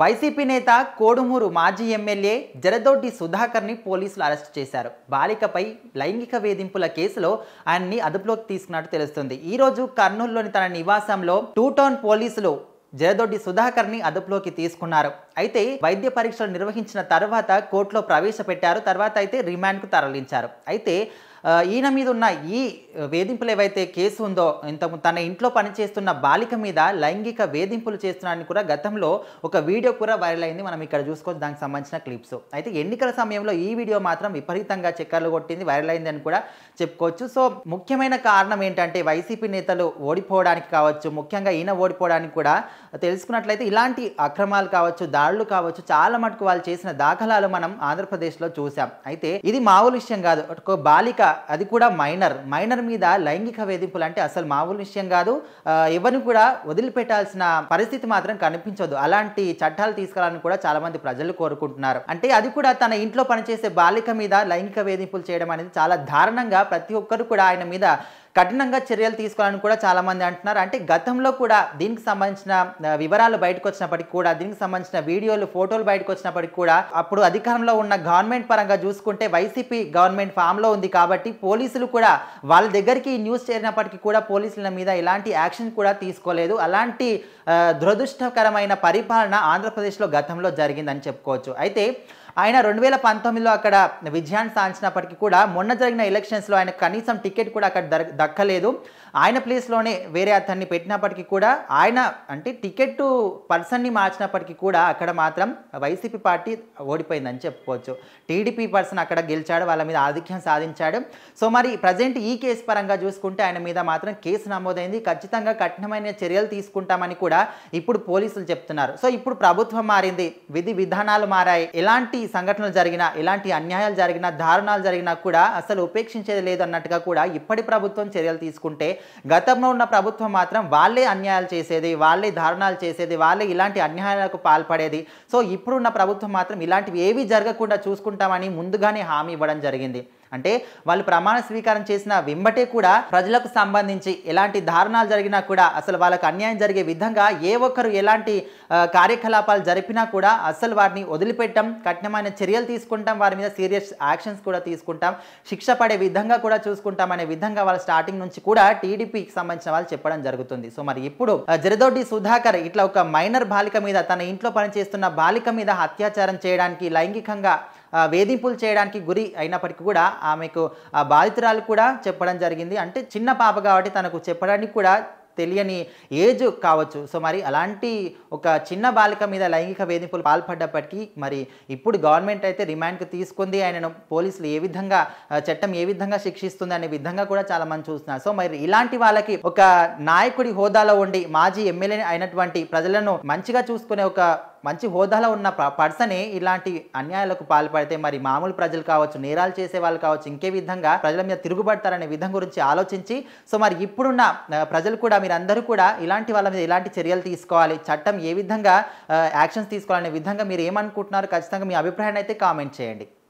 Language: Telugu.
వైసీపీ నేత కోడుమూరు మాజీ ఎమ్మెల్యే జరదొడ్డి సుధాకర్ని పోలీసులు అరెస్ట్ చేశారు బాలికపై లైంగిక వేధింపుల కేసులో ఆయన్ని అదుపులోకి తీసుకున్నట్టు తెలుస్తుంది ఈరోజు కర్నూలులోని తన నివాసంలో టూ టౌన్ పోలీసులు జయదొడ్డి సుధాకర్ని అదుపులోకి తీసుకున్నారు అయితే వైద్య పరీక్షలు నిర్వహించిన తర్వాత కోర్టులో ప్రవేశపెట్టారు తర్వాత అయితే రిమాండ్కు తరలించారు అయితే ఈయన మీద ఉన్న ఈ వేధింపులు ఏవైతే కేసు ఉందో ఇంత తన ఇంట్లో పనిచేస్తున్న బాలిక మీద లైంగిక వేధింపులు చేస్తున్నాడని కూడా గతంలో ఒక వీడియో కూడా వైరల్ అయింది మనం ఇక్కడ చూసుకోవచ్చు దానికి సంబంధించిన క్లిప్స్ అయితే ఎన్నికల సమయంలో ఈ వీడియో మాత్రం విపరీతంగా చక్కర్లు కొట్టింది వైరల్ అయింది అని కూడా చెప్పుకోవచ్చు సో ముఖ్యమైన కారణం ఏంటంటే వైసీపీ నేతలు ఓడిపోవడానికి కావచ్చు ముఖ్యంగా ఈయన ఓడిపోవడానికి కూడా తెలుసుకున్నట్లయితే ఇలాంటి అక్రమాలు కావచ్చు దాడులు కావచ్చు చాలా మటుకు వాళ్ళు చేసిన దాఖలాలు మనం ఆంధ్రప్రదేశ్లో చూసాం అయితే ఇది మామూలు విషయం కాదు ఒక బాలిక అది కూడా మైనర్ మైనర్ మీద లైంగిక వేధింపులు అంటే అసలు మామూలు విషయం కాదు ఎవరిని కూడా వదిలిపెట్టాల్సిన పరిస్థితి మాత్రం కనిపించదు అలాంటి చట్టాలు తీసుకురావాలని కూడా చాలామంది ప్రజలు కోరుకుంటున్నారు అంటే అది కూడా తన ఇంట్లో పనిచేసే బాలిక మీద లైంగిక వేధింపులు చేయడం అనేది చాలా దారుణంగా ప్రతి ఒక్కరు కూడా ఆయన మీద కఠినంగా చర్యలు తీసుకోవాలని కూడా చాలామంది అంటున్నారు అంటే గతంలో కూడా దీనికి సంబంధించిన వివరాలు బయటకు వచ్చినప్పటికీ కూడా దీనికి సంబంధించిన వీడియోలు ఫోటోలు బయటకు వచ్చినప్పటికీ కూడా అప్పుడు అధికారంలో ఉన్న గవర్నమెంట్ పరంగా చూసుకుంటే వైసీపీ గవర్నమెంట్ ఫామ్లో ఉంది కాబట్టి పోలీసులు కూడా వాళ్ళ దగ్గరికి న్యూస్ చేరినప్పటికీ కూడా పోలీసుల మీద ఇలాంటి యాక్షన్ కూడా తీసుకోలేదు అలాంటి దురదృష్టకరమైన పరిపాలన ఆంధ్రప్రదేశ్లో గతంలో జరిగిందని చెప్పుకోవచ్చు అయితే ఆయన రెండు వేల పంతొమ్మిదిలో అక్కడ విజయాన్ని సాధించినప్పటికీ కూడా మొన్న జరిగిన ఎలక్షన్స్లో ఆయన కనీసం టికెట్ కూడా అక్కడ దక్కలేదు ఆయన ప్లేస్లోనే వేరే అతన్ని పెట్టినప్పటికీ కూడా ఆయన అంటే టికెట్ పర్సన్ని మార్చినప్పటికీ కూడా అక్కడ మాత్రం వైసీపీ పార్టీ ఓడిపోయిందని చెప్పుకోవచ్చు టీడీపీ పర్సన్ అక్కడ గెలిచాడు వాళ్ళ మీద ఆధిక్యం సాధించాడు సో మరి ప్రజెంట్ ఈ కేసు పరంగా చూసుకుంటే ఆయన మీద మాత్రం కేసు నమోదైంది ఖచ్చితంగా కఠినమైన చర్యలు తీసుకుంటామని కూడా ఇప్పుడు పోలీసులు చెప్తున్నారు సో ఇప్పుడు ప్రభుత్వం మారింది విధి విధానాలు మారాయి ఎలాంటి సంఘటనలు జరిగినా ఇలాంటి అన్యాయాలు జరిగినా దారుణాలు జరిగినా కూడా అసలు ఉపేక్షించేది లేదు అన్నట్టుగా కూడా ఇప్పటి ప్రభుత్వం చర్యలు తీసుకుంటే గతంలో ఉన్న ప్రభుత్వం మాత్రం వాళ్ళే అన్యాయాలు చేసేది వాళ్ళే దారుణాలు చేసేది వాళ్ళే ఇలాంటి అన్యాయాలకు పాల్పడేది సో ఇప్పుడున్న ప్రభుత్వం మాత్రం ఇలాంటివి ఏవి జరగకుండా చూసుకుంటామని ముందుగానే హామీ ఇవ్వడం జరిగింది అంటే వాళ్ళు ప్రమాణ స్వీకారం చేసిన వెంబటే కూడా ప్రజలకు సంబంధించి ఎలాంటి దారుణాలు జరిగినా కూడా అసలు వాళ్ళకు అన్యాయం జరిగే విధంగా ఏ ఒక్కరు ఎలాంటి కార్యకలాపాలు జరిపినా కూడా అసలు వారిని వదిలిపెట్టడం కఠినమైన చర్యలు తీసుకుంటాం వారి మీద సీరియస్ యాక్షన్స్ కూడా తీసుకుంటాం శిక్ష పడే విధంగా కూడా చూసుకుంటాం అనే విధంగా వాళ్ళ స్టార్టింగ్ నుంచి కూడా టీడీపీకి సంబంధించిన వాళ్ళు చెప్పడం జరుగుతుంది సో మరి ఇప్పుడు జరదొడ్డి సుధాకర్ ఇట్లా ఒక మైనర్ బాలిక మీద తన ఇంట్లో పనిచేస్తున్న బాలిక మీద అత్యాచారం చేయడానికి లైంగికంగా వేధింపులు చేయడానికి గురి అయినప్పటికీ కూడా ఆమెకు బాధితురాలు కూడా చెప్పడం జరిగింది అంటే చిన్న పాప కాబట్టి తనకు చెప్పడానికి కూడా తెలియని ఏజ్ కావచ్చు సో మరి అలాంటి ఒక చిన్న బాలిక మీద లైంగిక వేధింపులు పాల్పడ్డప్పటికీ మరి ఇప్పుడు గవర్నమెంట్ అయితే రిమాండ్కి తీసుకుంది ఆయనను పోలీసులు ఏ విధంగా చట్టం ఏ విధంగా శిక్షిస్తుంది అనే విధంగా కూడా చాలా మంది చూస్తున్నారు సో మరి ఇలాంటి వాళ్ళకి ఒక నాయకుడి హోదాలో ఉండి మాజీ ఎమ్మెల్యే అయినటువంటి ప్రజలను మంచిగా చూసుకునే ఒక మంచి హోదాలో ఉన్న పర్సనే ఇలాంటి అన్యాయాలకు పాల్పడితే మరి మామూలు ప్రజలు కావచ్చు నేరాలు చేసే వాళ్ళు కావచ్చు ఇంకే విధంగా ప్రజల మీద తిరుగుబడతారనే విధం గురించి ఆలోచించి సో మరి ఇప్పుడున్న ప్రజలు కూడా మీరందరూ కూడా ఇలాంటి వాళ్ళ మీద ఎలాంటి చర్యలు తీసుకోవాలి చట్టం ఏ విధంగా యాక్షన్స్ తీసుకోవాలనే విధంగా మీరు ఏమనుకుంటున్నారు ఖచ్చితంగా మీ అభిప్రాయాన్ని అయితే కామెంట్ చేయండి